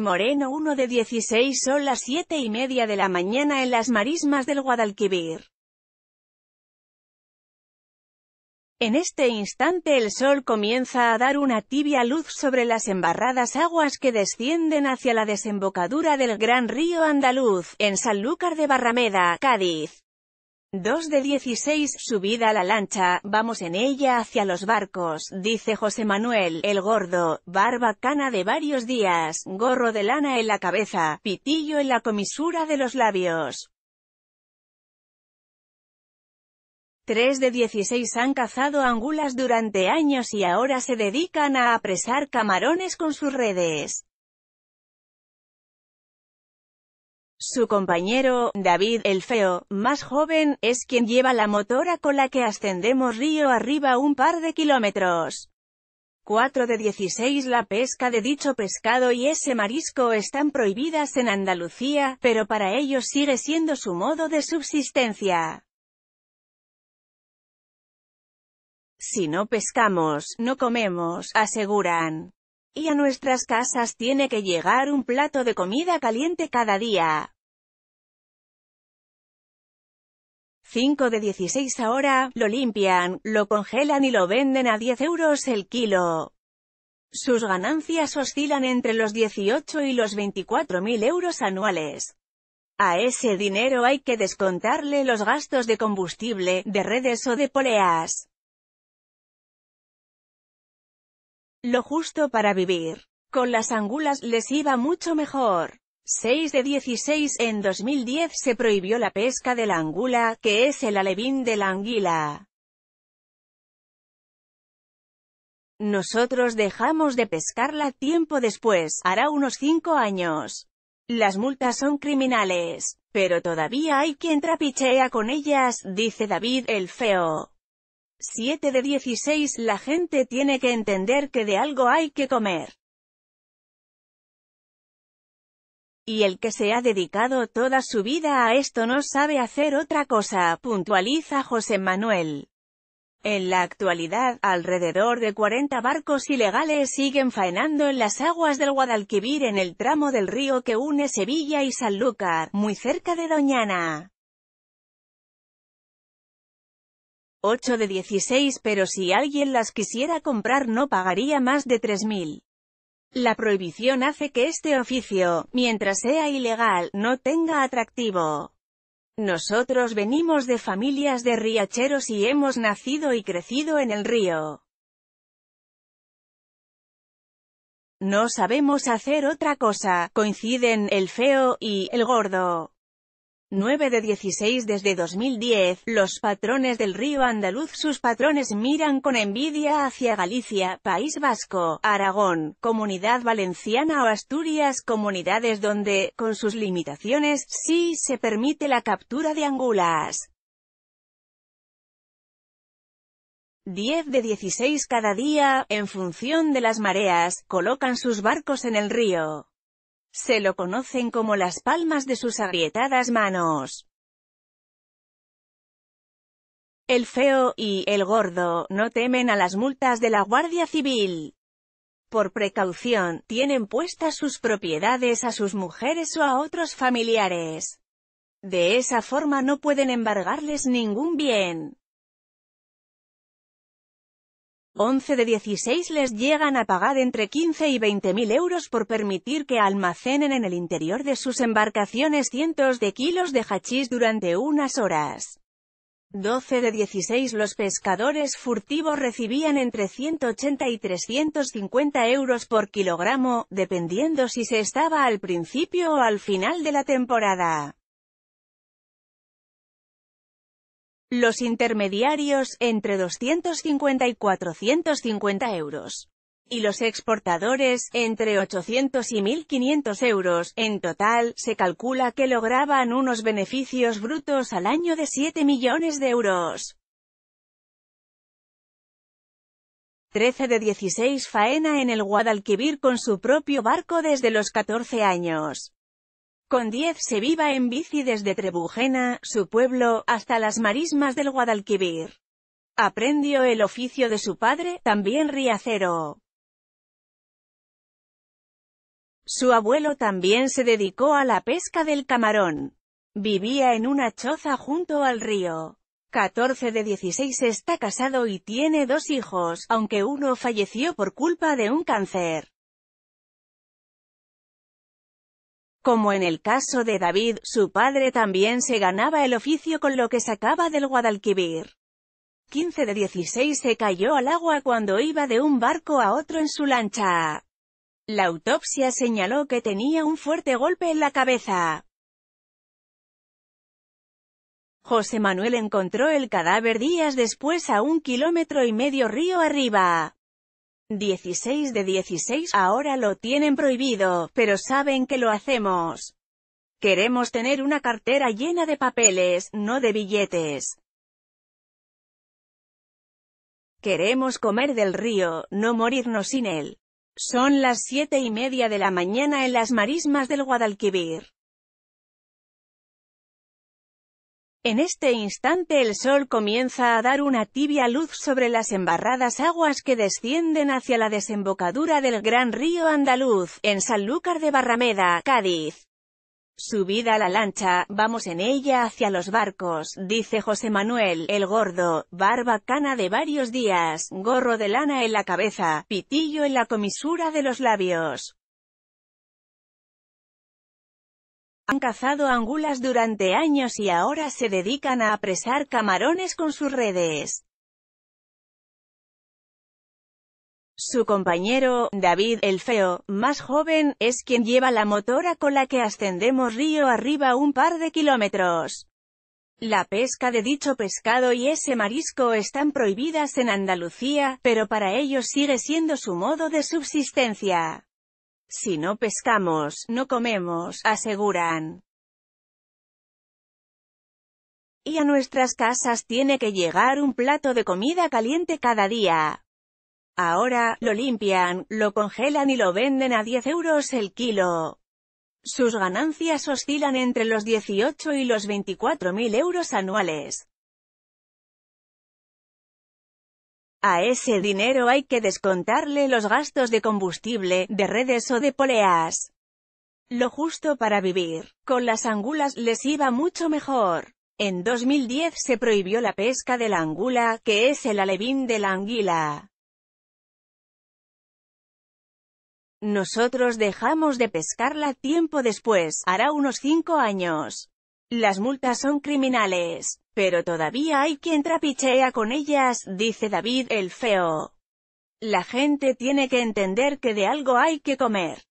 Moreno 1 de 16 son las 7 y media de la mañana en las marismas del Guadalquivir. En este instante el sol comienza a dar una tibia luz sobre las embarradas aguas que descienden hacia la desembocadura del gran río andaluz, en Sanlúcar de Barrameda, Cádiz. 2 de 16 subida a la lancha, vamos en ella hacia los barcos, dice José Manuel, el gordo, barba cana de varios días, gorro de lana en la cabeza, pitillo en la comisura de los labios. 3 de 16 han cazado angulas durante años y ahora se dedican a apresar camarones con sus redes. Su compañero, David el Feo, más joven, es quien lleva la motora con la que ascendemos río arriba un par de kilómetros. 4 de 16 La pesca de dicho pescado y ese marisco están prohibidas en Andalucía, pero para ellos sigue siendo su modo de subsistencia. Si no pescamos, no comemos, aseguran. Y a nuestras casas tiene que llegar un plato de comida caliente cada día. 5 de 16 ahora, lo limpian, lo congelan y lo venden a 10 euros el kilo. Sus ganancias oscilan entre los 18 y los 24 mil euros anuales. A ese dinero hay que descontarle los gastos de combustible, de redes o de poleas. Lo justo para vivir. Con las angulas les iba mucho mejor. 6 de 16 En 2010 se prohibió la pesca de la angula, que es el alevín de la anguila. Nosotros dejamos de pescarla tiempo después, hará unos 5 años. Las multas son criminales, pero todavía hay quien trapichea con ellas, dice David el Feo. 7 de 16 La gente tiene que entender que de algo hay que comer. Y el que se ha dedicado toda su vida a esto no sabe hacer otra cosa, puntualiza José Manuel. En la actualidad, alrededor de 40 barcos ilegales siguen faenando en las aguas del Guadalquivir en el tramo del río que une Sevilla y Sanlúcar, muy cerca de Doñana. 8 de 16 pero si alguien las quisiera comprar no pagaría más de 3.000. La prohibición hace que este oficio, mientras sea ilegal, no tenga atractivo. Nosotros venimos de familias de riacheros y hemos nacido y crecido en el río. No sabemos hacer otra cosa, coinciden el feo y el gordo. 9 de 16 desde 2010, los patrones del río andaluz sus patrones miran con envidia hacia Galicia, País Vasco, Aragón, Comunidad Valenciana o Asturias, comunidades donde, con sus limitaciones, sí se permite la captura de angulas. 10 de 16 cada día, en función de las mareas, colocan sus barcos en el río. Se lo conocen como las palmas de sus agrietadas manos. El feo y el gordo no temen a las multas de la Guardia Civil. Por precaución, tienen puestas sus propiedades a sus mujeres o a otros familiares. De esa forma no pueden embargarles ningún bien. 11 de 16 les llegan a pagar entre 15 y 20 mil euros por permitir que almacenen en el interior de sus embarcaciones cientos de kilos de hachís durante unas horas. 12 de 16 los pescadores furtivos recibían entre 180 y 350 euros por kilogramo, dependiendo si se estaba al principio o al final de la temporada. los intermediarios, entre 250 y 450 euros, y los exportadores, entre 800 y 1.500 euros. En total, se calcula que lograban unos beneficios brutos al año de 7 millones de euros. 13 de 16 faena en el Guadalquivir con su propio barco desde los 14 años. Con 10 se viva en bici desde Trebujena, su pueblo, hasta las marismas del Guadalquivir. Aprendió el oficio de su padre, también riacero. Su abuelo también se dedicó a la pesca del camarón. Vivía en una choza junto al río. 14 de 16 está casado y tiene dos hijos, aunque uno falleció por culpa de un cáncer. Como en el caso de David, su padre también se ganaba el oficio con lo que sacaba del Guadalquivir. 15 de 16 se cayó al agua cuando iba de un barco a otro en su lancha. La autopsia señaló que tenía un fuerte golpe en la cabeza. José Manuel encontró el cadáver días después a un kilómetro y medio río arriba. 16 de 16 ahora lo tienen prohibido, pero saben que lo hacemos. Queremos tener una cartera llena de papeles, no de billetes. Queremos comer del río, no morirnos sin él. Son las siete y media de la mañana en las marismas del Guadalquivir. En este instante el sol comienza a dar una tibia luz sobre las embarradas aguas que descienden hacia la desembocadura del gran río andaluz, en Sanlúcar de Barrameda, Cádiz. Subida a la lancha, vamos en ella hacia los barcos, dice José Manuel, el gordo, barba cana de varios días, gorro de lana en la cabeza, pitillo en la comisura de los labios. Han cazado angulas durante años y ahora se dedican a apresar camarones con sus redes. Su compañero, David el Feo, más joven, es quien lleva la motora con la que ascendemos río arriba un par de kilómetros. La pesca de dicho pescado y ese marisco están prohibidas en Andalucía, pero para ellos sigue siendo su modo de subsistencia. Si no pescamos, no comemos, aseguran. Y a nuestras casas tiene que llegar un plato de comida caliente cada día. Ahora, lo limpian, lo congelan y lo venden a 10 euros el kilo. Sus ganancias oscilan entre los 18 y los 24 mil euros anuales. A ese dinero hay que descontarle los gastos de combustible, de redes o de poleas. Lo justo para vivir. Con las angulas les iba mucho mejor. En 2010 se prohibió la pesca de la angula, que es el alevín de la anguila. Nosotros dejamos de pescarla tiempo después, hará unos 5 años. Las multas son criminales. Pero todavía hay quien trapichea con ellas, dice David el Feo. La gente tiene que entender que de algo hay que comer.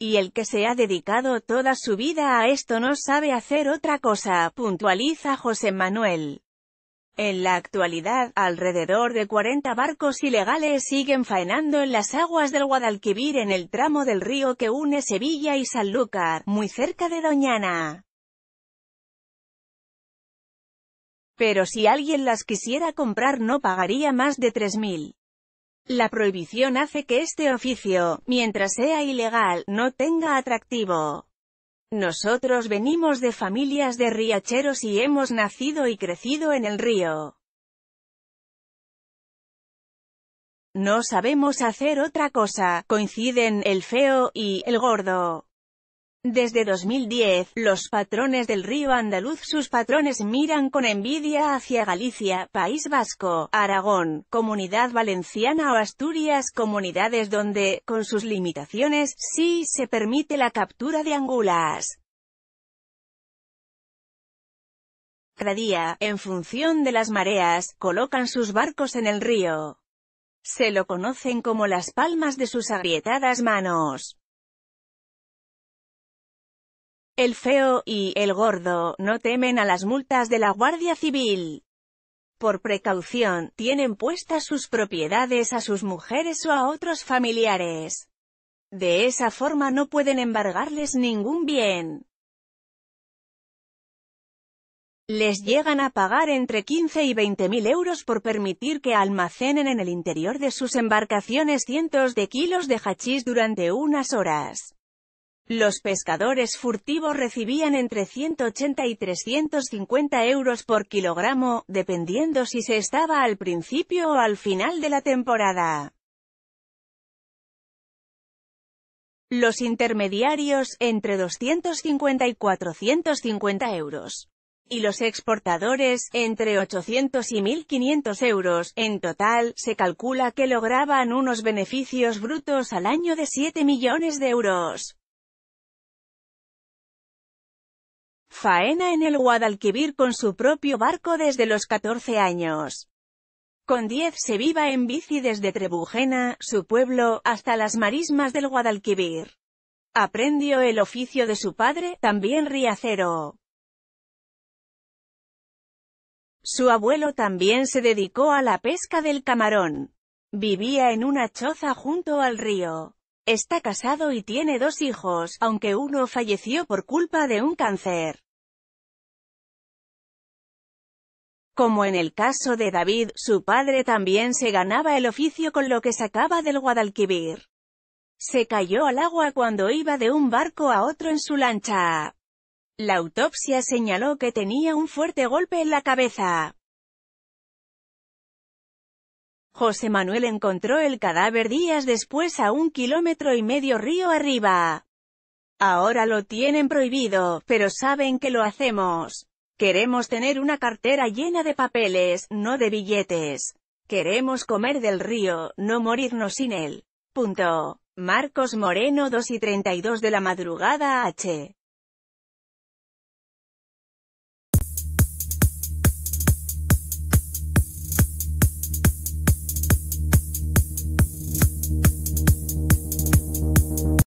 Y el que se ha dedicado toda su vida a esto no sabe hacer otra cosa, puntualiza José Manuel. En la actualidad, alrededor de 40 barcos ilegales siguen faenando en las aguas del Guadalquivir en el tramo del río que une Sevilla y Sanlúcar, muy cerca de Doñana. Pero si alguien las quisiera comprar no pagaría más de 3.000. La prohibición hace que este oficio, mientras sea ilegal, no tenga atractivo. Nosotros venimos de familias de riacheros y hemos nacido y crecido en el río. No sabemos hacer otra cosa, coinciden el feo y el gordo. Desde 2010, los patrones del río andaluz sus patrones miran con envidia hacia Galicia, País Vasco, Aragón, Comunidad Valenciana o Asturias, comunidades donde, con sus limitaciones, sí se permite la captura de angulas. Cada día, en función de las mareas, colocan sus barcos en el río. Se lo conocen como las palmas de sus agrietadas manos. El feo y el gordo no temen a las multas de la Guardia Civil. Por precaución, tienen puestas sus propiedades a sus mujeres o a otros familiares. De esa forma no pueden embargarles ningún bien. Les llegan a pagar entre 15 y 20 mil euros por permitir que almacenen en el interior de sus embarcaciones cientos de kilos de hachís durante unas horas. Los pescadores furtivos recibían entre 180 y 350 euros por kilogramo, dependiendo si se estaba al principio o al final de la temporada. Los intermediarios, entre 250 y 450 euros. Y los exportadores, entre 800 y 1500 euros. En total, se calcula que lograban unos beneficios brutos al año de 7 millones de euros. Faena en el Guadalquivir con su propio barco desde los 14 años. Con 10 se viva en bici desde Trebujena, su pueblo, hasta las marismas del Guadalquivir. Aprendió el oficio de su padre, también riacero. Su abuelo también se dedicó a la pesca del camarón. Vivía en una choza junto al río. Está casado y tiene dos hijos, aunque uno falleció por culpa de un cáncer. Como en el caso de David, su padre también se ganaba el oficio con lo que sacaba del Guadalquivir. Se cayó al agua cuando iba de un barco a otro en su lancha. La autopsia señaló que tenía un fuerte golpe en la cabeza. José Manuel encontró el cadáver días después a un kilómetro y medio río arriba. Ahora lo tienen prohibido, pero saben que lo hacemos. Queremos tener una cartera llena de papeles, no de billetes. Queremos comer del río, no morirnos sin él. Punto. Marcos Moreno 2 y 32 de la madrugada H.